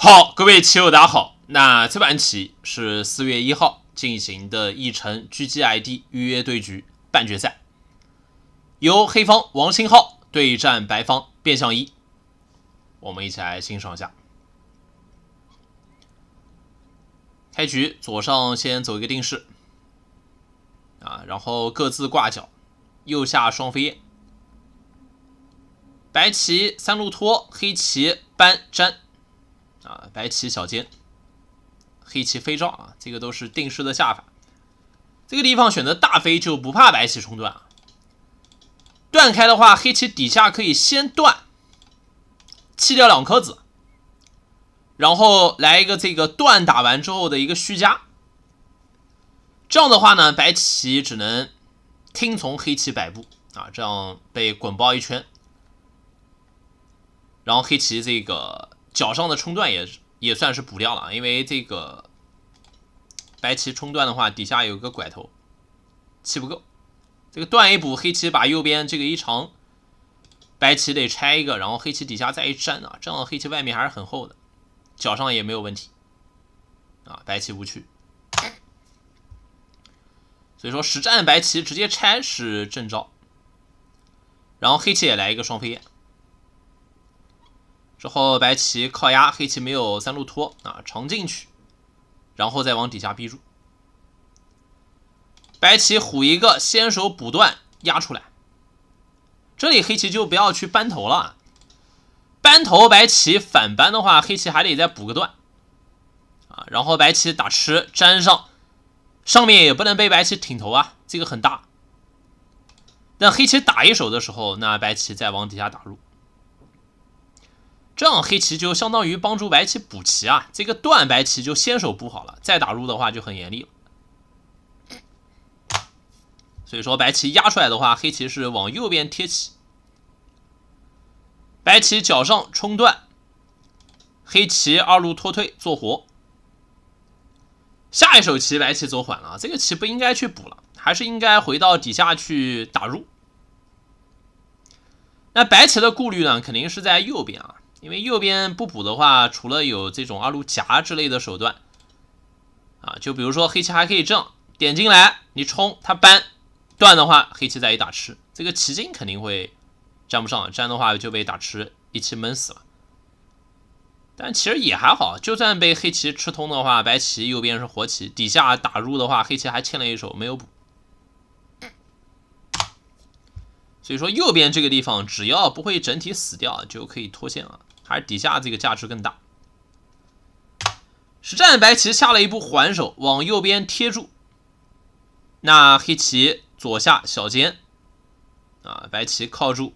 好，各位棋友，大家好。那这盘棋是四月一号进行的一城狙击 ID 预约对局半决赛，由黑方王星浩对战白方变相一。我们一起来欣赏一下。开局左上先走一个定式，啊，然后各自挂角，右下双飞燕。白棋三路拖，黑棋搬粘。啊，白棋小尖，黑棋飞招啊，这个都是定式的下法。这个地方选择大飞就不怕白棋冲断啊。断开的话，黑棋底下可以先断，弃掉两颗子，然后来一个这个断打完之后的一个虚加。这样的话呢，白棋只能听从黑棋摆布啊，这样被滚包一圈。然后黑棋这个。脚上的冲断也也算是补掉了因为这个白棋冲断的话，底下有个拐头，气不够。这个断一补，黑棋把右边这个一长，白棋得拆一个，然后黑棋底下再一粘啊，这样黑棋外面还是很厚的，脚上也没有问题啊，白棋无趣。所以说实战白棋直接拆是正招，然后黑棋也来一个双飞燕。之后白棋靠压，黑棋没有三路托啊，长进去，然后再往底下逼住。白棋虎一个，先手补断压出来，这里黑棋就不要去扳头了，扳头白棋反扳的话，黑棋还得再补个断啊。然后白棋打吃粘上，上面也不能被白棋挺头啊，这个很大。但黑棋打一手的时候，那白棋再往底下打入。这样黑棋就相当于帮助白棋补棋啊，这个断白棋就先手补好了，再打入的话就很严厉了。所以说白棋压出来的话，黑棋是往右边贴起，白棋角上冲断，黑棋二路脱退做活。下一手棋白棋走缓了，这个棋不应该去补了，还是应该回到底下去打入。那白棋的顾虑呢，肯定是在右边啊。因为右边不补的话，除了有这种二路夹之类的手段啊，就比如说黑棋还可以这样点进来，你冲他搬断的话，黑棋再一打吃，这个棋筋肯定会粘不上，粘的话就被打吃一气闷死了。但其实也还好，就算被黑棋吃通的话，白棋右边是活棋，底下打入的话，黑棋还欠了一手没有补，所以说右边这个地方只要不会整体死掉，就可以脱线了。还是底下这个价值更大。实战白棋下了一步还手，往右边贴住。那黑棋左下小尖，啊，白棋靠住，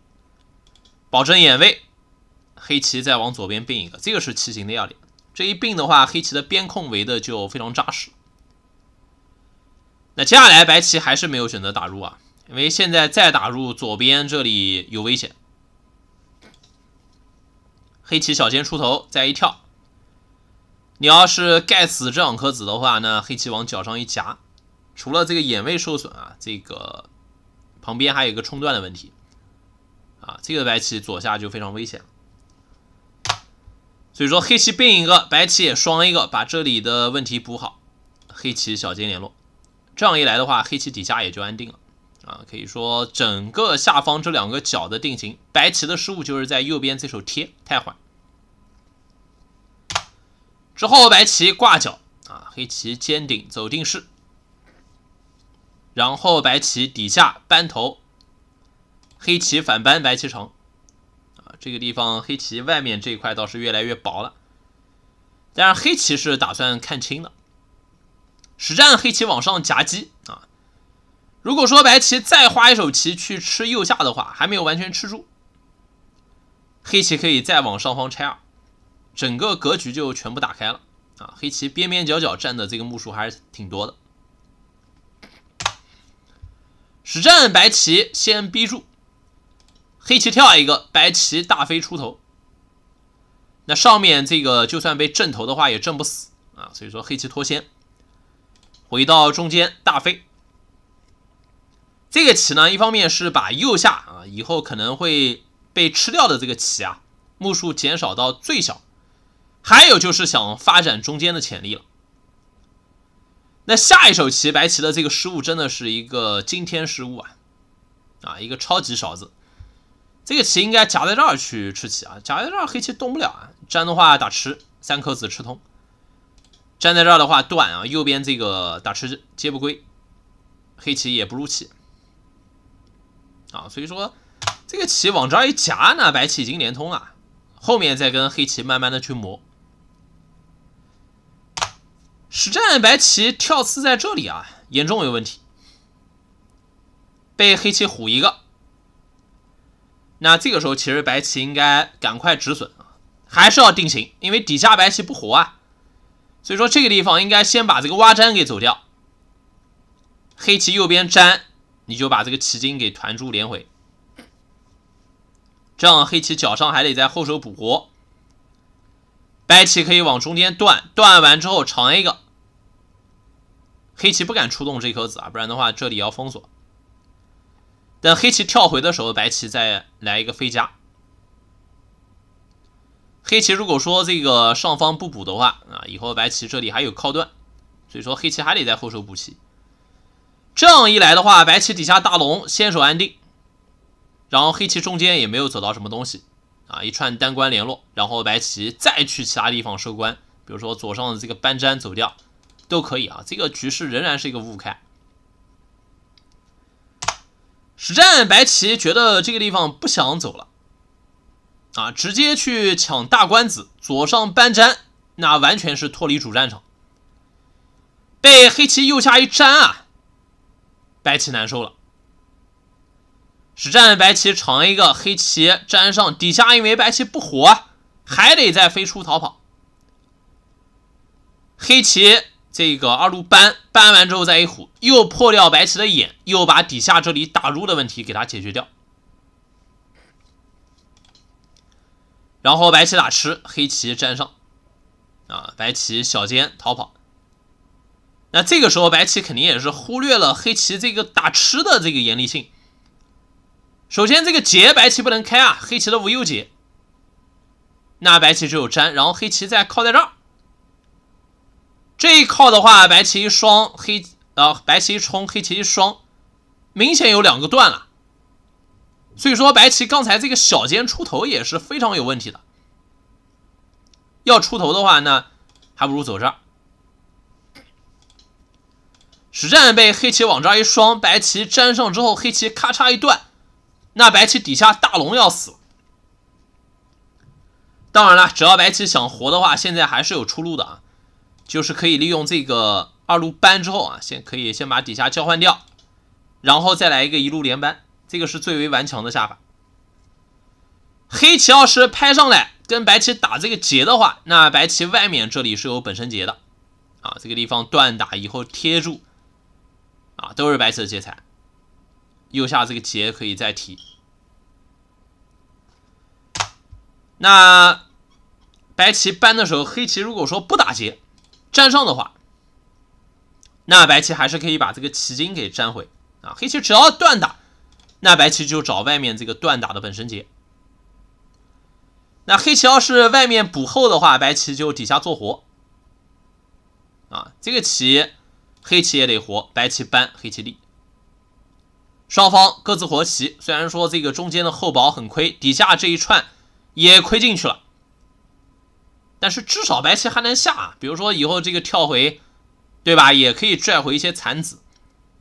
保证眼位。黑棋再往左边并一个，这个是棋形的要点。这一并的话，黑棋的边控围的就非常扎实。那接下来白棋还是没有选择打入啊，因为现在再打入左边这里有危险。黑棋小尖出头，再一跳。你要是盖死这两颗子的话呢，黑棋往角上一夹，除了这个眼位受损啊，这个旁边还有一个冲断的问题啊。这个白棋左下就非常危险。所以说黑棋并一个，白棋也双一个，把这里的问题补好。黑棋小尖联络，这样一来的话，黑棋底下也就安定了啊。可以说整个下方这两个角的定型，白棋的失误就是在右边这手贴太缓。之后白棋挂角啊，黑棋尖顶走定式，然后白棋底下扳头，黑棋反扳白棋长，啊，这个地方黑棋外面这一块倒是越来越薄了，但是黑棋是打算看清的，实战黑棋往上夹击啊，如果说白棋再花一手棋去吃右下的话，还没有完全吃住，黑棋可以再往上方拆二。整个格局就全部打开了啊！黑棋边边角角占的这个目数还是挺多的。实战白棋先逼住，黑棋跳一个，白棋大飞出头。那上面这个就算被震头的话也震不死啊，所以说黑棋脱先，回到中间大飞。这个棋呢，一方面是把右下啊以后可能会被吃掉的这个棋啊目数减少到最小。还有就是想发展中间的潜力了。那下一手棋，白棋的这个失误真的是一个惊天失误啊！啊，一个超级勺子。这个棋应该夹在这儿去吃棋啊，夹在这儿黑棋动不了啊。粘的话打吃，三颗子吃通；站在这儿的话断啊，右边这个打吃接不归，黑棋也不入气。啊，所以说这个棋往这儿一夹呢，白棋已经连通了，后面再跟黑棋慢慢的去磨。实战白棋跳刺在这里啊，严重有问题，被黑棋虎一个。那这个时候其实白棋应该赶快止损啊，还是要定型，因为底下白棋不活啊。所以说这个地方应该先把这个挖粘给走掉，黑棋右边粘，你就把这个棋筋给团住连回，这样黑棋脚上还得在后手补活。白棋可以往中间断，断完之后长一个。黑棋不敢出动这颗子啊，不然的话这里要封锁。等黑棋跳回的时候，白棋再来一个飞家。黑棋如果说这个上方不补的话啊，以后白棋这里还有靠段，所以说黑棋还得在后手补棋。这样一来的话，白棋底下大龙先手安定，然后黑棋中间也没有走到什么东西啊，一串单关联络，然后白棋再去其他地方收关，比如说左上的这个班粘走掉。都可以啊，这个局势仍然是一个五五开。实战白棋觉得这个地方不想走了，啊，直接去抢大官子，左上搬粘，那完全是脱离主战场。被黑棋右下一粘啊，白棋难受了。实战白棋尝一个黑棋粘上底下，因为白棋不活，还得再飞出逃跑，黑棋。这个二路搬搬完之后再一虎，又破掉白棋的眼，又把底下这里打入的问题给他解决掉。然后白棋打吃，黑棋粘上。啊，白棋小尖逃跑。那这个时候白棋肯定也是忽略了黑棋这个打吃的这个严厉性。首先这个劫白棋不能开啊，黑棋的无忧劫。那白棋只有粘，然后黑棋再靠在这儿。这一靠的话，白棋一双，黑呃白棋一冲，黑棋一双，明显有两个断了。所以说，白棋刚才这个小尖出头也是非常有问题的。要出头的话呢，还不如走这儿。实战被黑棋往这儿一双，白棋粘上之后，黑棋咔嚓一断，那白棋底下大龙要死。当然了，只要白棋想活的话，现在还是有出路的啊。就是可以利用这个二路搬之后啊，先可以先把底下交换掉，然后再来一个一路连搬，这个是最为顽强的下法。黑棋要是拍上来跟白棋打这个劫的话，那白棋外面这里是有本身劫的啊，这个地方断打以后贴住，啊都是白棋劫材，右下这个劫可以再提。那白棋搬的时候，黑棋如果说不打劫。占上的话，那白棋还是可以把这个棋筋给粘回啊。黑棋只要断打，那白棋就找外面这个断打的本身劫。那黑棋要是外面补后的话，白棋就底下做活啊。这个棋，黑棋也得活，白棋扳黑棋立，双方各自活棋。虽然说这个中间的厚薄很亏，底下这一串也亏进去了。但是至少白棋还能下，比如说以后这个跳回，对吧？也可以拽回一些残子，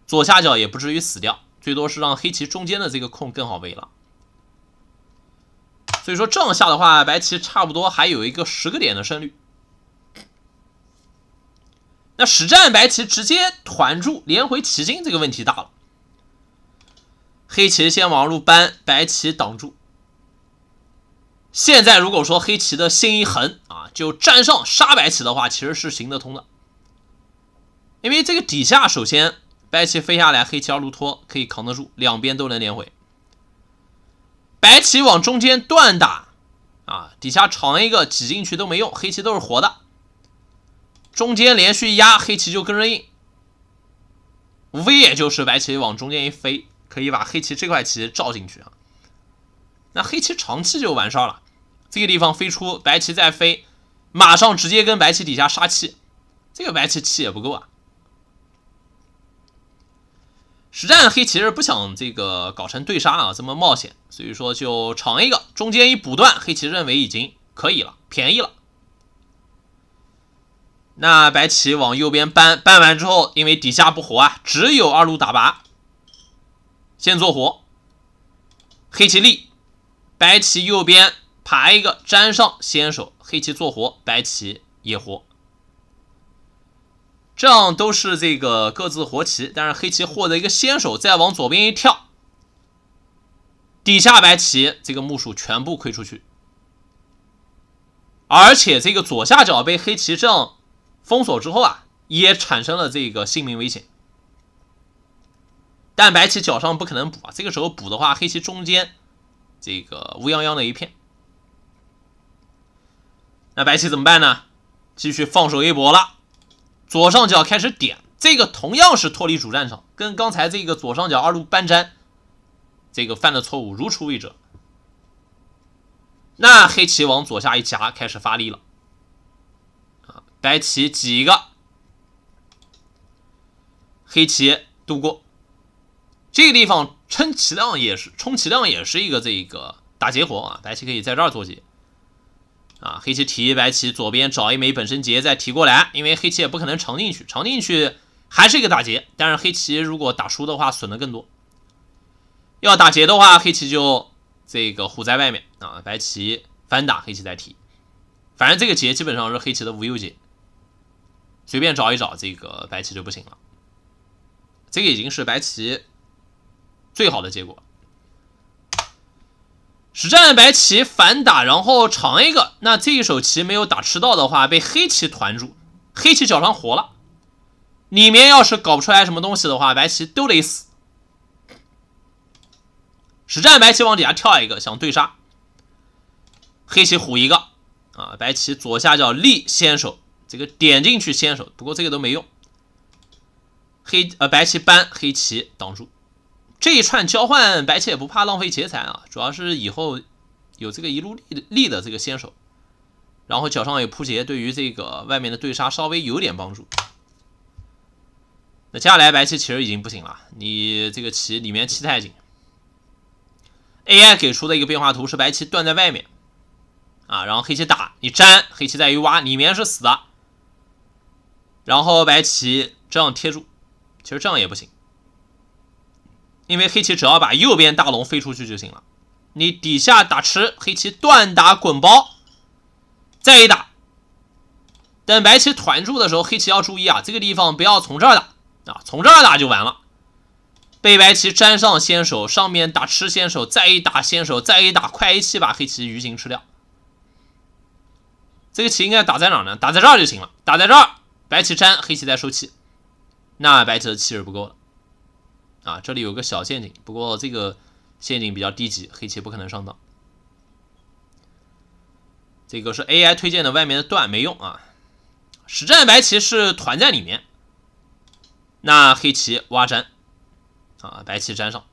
左下角也不至于死掉，最多是让黑棋中间的这个空更好围了。所以说这样下的话，白棋差不多还有一个十个点的胜率。那实战白棋直接团住连回棋筋这个问题大了，黑棋先往路搬，白棋挡住。现在如果说黑棋的心一横啊。就站上杀白棋的话，其实是行得通的，因为这个底下首先白棋飞下来，黑棋二路拖可以扛得住，两边都能连回。白棋往中间断打啊，底下长一个挤进去都没用，黑棋都是活的，中间连续压，黑棋就跟着硬，无非也就是白棋往中间一飞，可以把黑棋这块棋罩进去啊，那黑棋长期就完事儿了。这个地方飞出白棋再飞。马上直接跟白棋底下杀气，这个白棋气也不够啊。实战黑棋是不想这个搞成对杀啊，这么冒险，所以说就长一个，中间一补断，黑棋认为已经可以了，便宜了。那白棋往右边搬，搬完之后，因为底下不活啊，只有二路打拔，先做活。黑棋立，白棋右边。还一个粘上先手，黑棋做活，白棋也活，这样都是这个各自活棋。但是黑棋获得一个先手，再往左边一跳，底下白棋这个目数全部亏出去，而且这个左下角被黑棋这样封锁之后啊，也产生了这个性命危险。但白棋角上不可能补啊，这个时候补的话，黑棋中间这个乌泱泱的一片。那白棋怎么办呢？继续放手一搏了。左上角开始点，这个同样是脱离主战场，跟刚才这个左上角二路搬粘这个犯的错误如出一辙。那黑棋往左下一夹，开始发力了。白棋挤一个，黑棋渡过。这个地方撑其量也是，充其量也是一个这个打劫活啊。白棋可以在这儿做劫。啊，黑棋提白棋左边找一枚本身劫，再提过来，因为黑棋也不可能长进去，长进去还是一个打劫。但是黑棋如果打输的话，损的更多。要打劫的话，黑棋就这个虎在外面啊，白棋反打黑棋再提，反正这个劫基本上是黑棋的无忧劫，随便找一找，这个白棋就不行了。这个已经是白棋最好的结果。实战白棋反打，然后长一个。那这一手棋没有打吃到的话，被黑棋团住，黑棋脚上活了。里面要是搞不出来什么东西的话，白棋都得死。实战白棋往底下跳一个，想对杀。黑棋虎一个，啊，白棋左下角立先手，这个点进去先手，不过这个都没用。黑呃白棋搬，黑棋挡住。这一串交换，白棋也不怕浪费劫材啊，主要是以后有这个一路立立的这个先手，然后脚上有扑劫，对于这个外面的对杀稍微有点帮助。那接下来白棋其实已经不行了，你这个棋里面气太紧。AI 给出的一个变化图是白棋断在外面，啊，然后黑棋打你粘，黑棋在于挖，里面是死的。然后白棋这样贴住，其实这样也不行。因为黑棋只要把右边大龙飞出去就行了，你底下打吃，黑棋断打滚包，再一打。等白棋团住的时候，黑棋要注意啊，这个地方不要从这儿打啊，从这儿打就完了。被白棋粘上先手，上面打吃先手，再一打先手，再一打，快一气把黑棋鱼形吃掉。这个棋应该打在哪呢？打在这儿就行了，打在这儿，白棋粘，黑棋再收气，那白棋的气是不够了。啊，这里有个小陷阱，不过这个陷阱比较低级，黑棋不可能上当。这个是 AI 推荐的外面的断没用啊，实战白棋是团在里面，那黑棋挖粘啊，白棋粘上。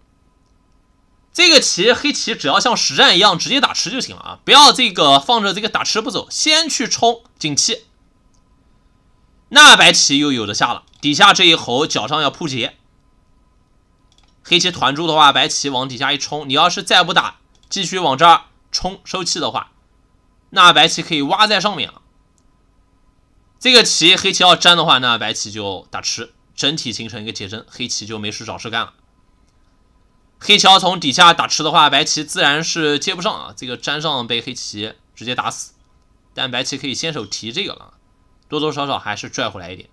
这个棋黑棋只要像实战一样直接打吃就行了啊，不要这个放着这个打吃不走，先去冲进气。那白棋又有的下了，底下这一猴脚上要扑劫。黑棋团住的话，白棋往底下一冲，你要是再不打，继续往这儿冲收气的话，那白棋可以挖在上面。这个棋黑棋要粘的话，那白棋就打吃，整体形成一个结针，黑棋就没事找事干了。黑棋要从底下打吃的话，白棋自然是接不上啊，这个粘上被黑棋直接打死。但白棋可以先手提这个了，多多少少还是拽回来一点。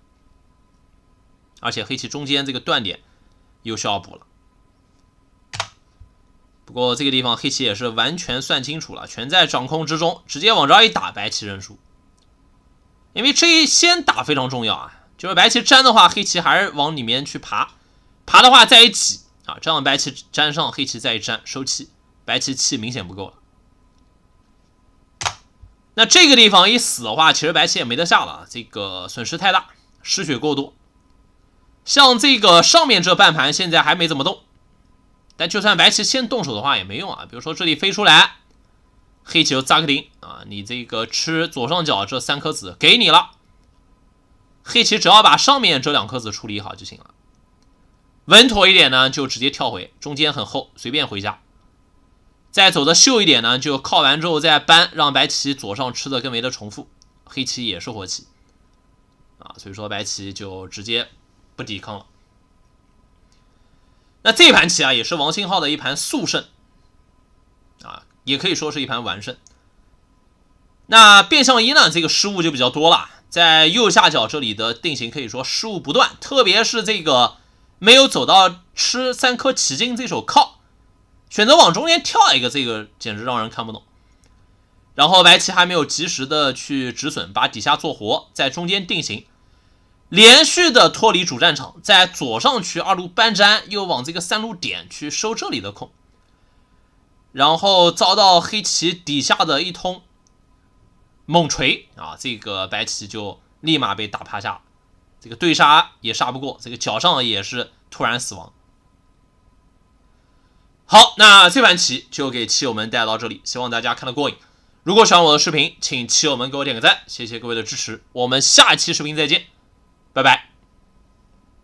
而且黑棋中间这个断点又需要补了。不过这个地方黑棋也是完全算清楚了，全在掌控之中，直接往这一打，白棋认输。因为这一先打非常重要啊，就是白棋粘的话，黑棋还是往里面去爬，爬的话再一挤啊，这样白棋粘上，黑棋再一粘收气，白棋气明显不够了。那这个地方一死的话，其实白棋也没得下了，这个损失太大，失血过多。像这个上面这半盘现在还没怎么动。但就算白棋先动手的话也没用啊，比如说这里飞出来黑棋就扎个钉啊，你这个吃左上角这三颗子给你了，黑棋只要把上面这两颗子处理好就行了。稳妥一点呢，就直接跳回中间很厚，随便回家。再走的秀一点呢，就靠完之后再搬，让白棋左上吃的更为的重复，黑棋也是活棋啊，所以说白棋就直接不抵抗了。那这盘棋啊，也是王兴浩的一盘速胜，啊，也可以说是一盘完胜。那变相一呢，这个失误就比较多了，在右下角这里的定型可以说失误不断，特别是这个没有走到吃三颗棋筋，这手靠，选择往中间跳一个，这个简直让人看不懂。然后白棋还没有及时的去止损，把底下做活，在中间定型。连续的脱离主战场，在左上区二路搬粘，又往这个三路点去收这里的空，然后遭到黑棋底下的一通猛锤啊，这个白棋就立马被打趴下了，这个对杀也杀不过，这个脚上也是突然死亡。好，那这盘棋就给棋友们带到这里，希望大家看得过瘾。如果喜欢我的视频，请棋友们给我点个赞，谢谢各位的支持。我们下期视频再见。拜拜。